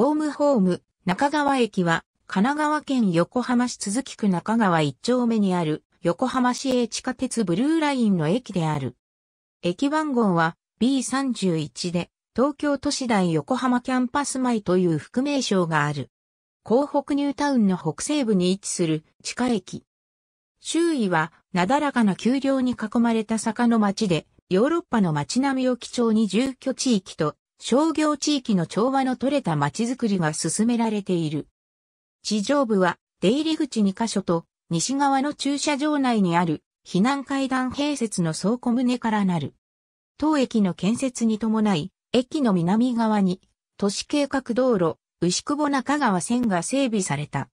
ホームホーム、中川駅は、神奈川県横浜市都筑区中川一丁目にある、横浜市営地下鉄ブルーラインの駅である。駅番号は B31 で、東京都市大横浜キャンパス前という副名称がある。港北ニュータウンの北西部に位置する地下駅。周囲はなだらかな丘陵に囲まれた坂の町で、ヨーロッパの街並みを基調に住居地域と商業地域の調和の取れた街づくりが進められている。地上部は出入り口2カ所と西側の駐車場内にある避難階段併設の倉庫棟からなる。当駅の建設に伴い、駅の南側に都市計画道路牛久保中川線が整備された。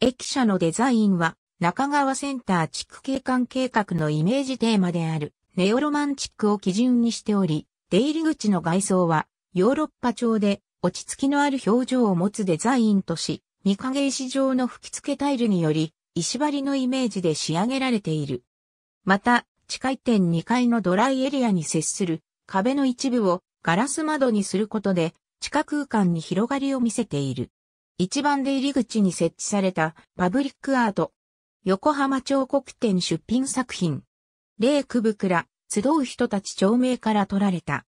駅舎のデザインは中川センター地区景観計画のイメージテーマであるネオロマンチックを基準にしており、出入り口の外装は、ヨーロッパ調で、落ち着きのある表情を持つデザインとし、見影石状の吹き付けタイルにより、石張りのイメージで仕上げられている。また、地下点2階のドライエリアに接する壁の一部をガラス窓にすることで、地下空間に広がりを見せている。一番出入り口に設置されたパブリックアート。横浜彫刻展出品作品。レイクブクラ、集う人たち町名から取られた。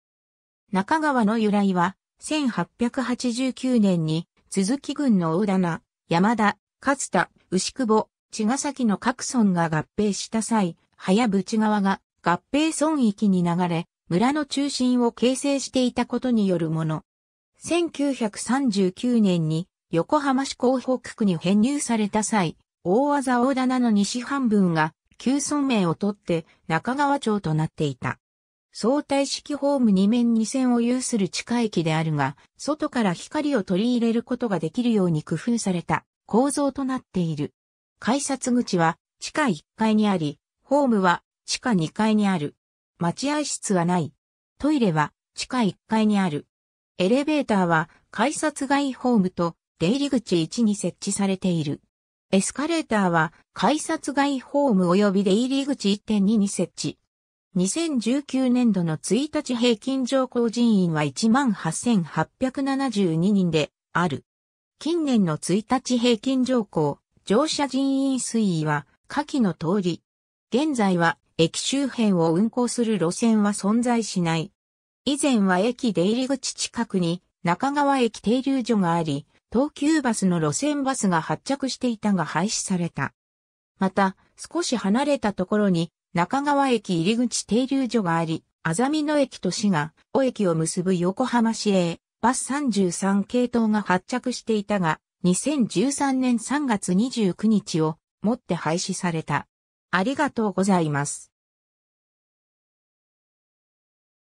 中川の由来は、1889年に、鈴木軍の大棚、山田、勝田、牛久保、茅ヶ崎の各村が合併した際、早淵川が合併村域に流れ、村の中心を形成していたことによるもの。1939年に横浜市港北区に編入された際、大技大棚の西半分が旧村名を取って中川町となっていた。相対式ホーム2面2線を有する地下駅であるが、外から光を取り入れることができるように工夫された構造となっている。改札口は地下1階にあり、ホームは地下2階にある。待合室はない。トイレは地下1階にある。エレベーターは改札外ホームと出入り口1に設置されている。エスカレーターは改札外ホーム及び出入り口1.2に設置。2019年度の1日平均乗降人員は18,872人である。近年の1日平均乗降、乗車人員推移は下記の通り。現在は駅周辺を運行する路線は存在しない。以前は駅出入り口近くに中川駅停留所があり、東急バスの路線バスが発着していたが廃止された。また、少し離れたところに中川駅入口停留所があり、あざみ野駅と滋賀、尾駅を結ぶ横浜市営バス33系統が発着していたが、2013年3月29日をもって廃止された。ありがとうございます。